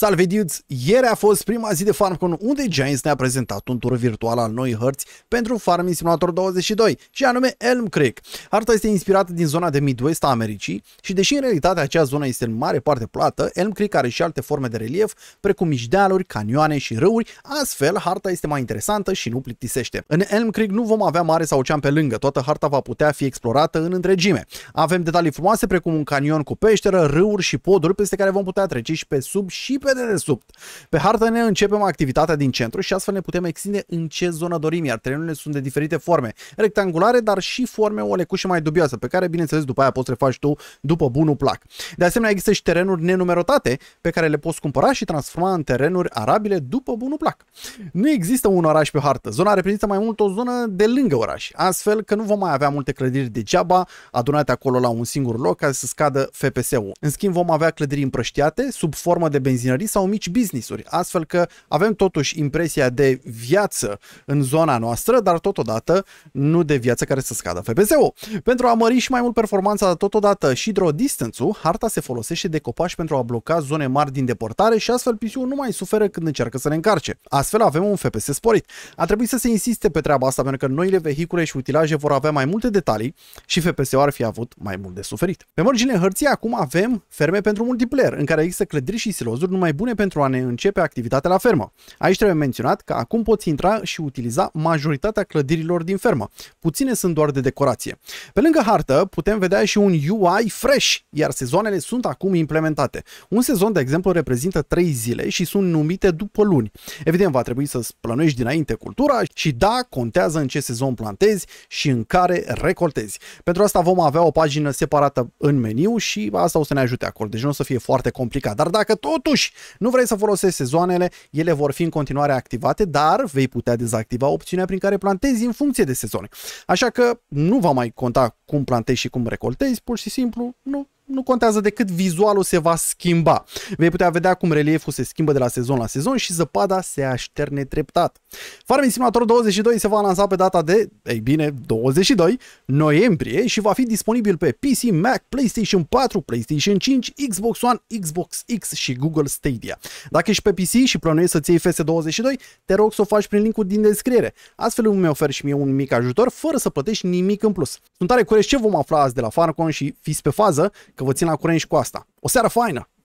Salve dudes! Ieri a fost prima zi de FarmCon unde Giants ne-a prezentat un tur virtual al noi hărți pentru Farming Simulator 22 și anume Elm Creek. Harta este inspirată din zona de Midwest a Americii și deși în realitate acea zonă este în mare parte plată, Elm Creek are și alte forme de relief precum mijdealuri, canioane și râuri, astfel harta este mai interesantă și nu plictisește. În Elm Creek nu vom avea mare sau ocean pe lângă, toată harta va putea fi explorată în întregime. Avem detalii frumoase precum un canion cu peșteră, râuri și poduri peste care vom putea trece și pe sub și pe pe dedesubt. Pe hartă ne începem activitatea din centru și astfel ne putem extinde în ce zonă dorim, iar terenurile sunt de diferite forme, rectangulare, dar și forme olecușe mai dubioase, pe care, bineînțeles, după aia poți să le faci tu după bunul plac. De asemenea, există și terenuri nenumerotate pe care le poți cumpăra și transforma în terenuri arabile după bunul plac. Nu există un oraș pe hartă. Zona reprezintă mai mult o zonă de lângă oraș, astfel că nu vom mai avea multe clădiri degeaba adunate acolo la un singur loc ca să scadă FPS-ul. În schimb, vom avea clădiri împrăștiate sub formă de benzinării tânărării sau mici businessuri, astfel că avem totuși impresia de viață în zona noastră, dar totodată nu de viață care să scadă FPS-ul. Pentru a mări și mai mult performanța, dar totodată și draw distance harta se folosește de copaci pentru a bloca zone mari din deportare și astfel pc nu mai suferă când încearcă să ne încarce. Astfel avem un FPS sporit. A trebuit să se insiste pe treaba asta pentru că noile vehicule și utilaje vor avea mai multe detalii și FPS-ul ar fi avut mai mult de suferit. Pe margine hărții acum avem ferme pentru multiplayer, în care există clădiri și silozuri numai mai bune pentru a ne începe activitatea la fermă. Aici trebuie menționat că acum poți intra și utiliza majoritatea clădirilor din fermă. Puține sunt doar de decorație. Pe lângă hartă putem vedea și un UI fresh, iar sezoanele sunt acum implementate. Un sezon, de exemplu, reprezintă 3 zile și sunt numite după luni. Evident, va trebui să-ți plănuiești dinainte cultura și da, contează în ce sezon plantezi și în care recoltezi. Pentru asta vom avea o pagină separată în meniu și asta o să ne ajute acolo, deci nu o să fie foarte complicat. Dar dacă totuși nu vrei să folosești sezoanele, ele vor fi în continuare activate, dar vei putea dezactiva opțiunea prin care plantezi în funcție de sezoane. Așa că nu va mai conta cum plantezi și cum recoltezi, pur și simplu nu nu contează decât vizualul se va schimba. Vei putea vedea cum relieful se schimbă de la sezon la sezon și zăpada se așterne treptat. Farming Simulator 22 se va lansa pe data de, ei bine, 22 noiembrie și va fi disponibil pe PC, Mac, PlayStation 4, PlayStation 5, Xbox One, Xbox X și Google Stadia. Dacă ești pe PC și plănuiești să-ți iei FS22, te rog să o faci prin linkul din descriere. Astfel îmi oferi și mie un mic ajutor fără să plătești nimic în plus. Sunt tare curios ce vom afla azi de la Farcon și fiți pe fază că vă țin la curent și cu asta. O seară faină!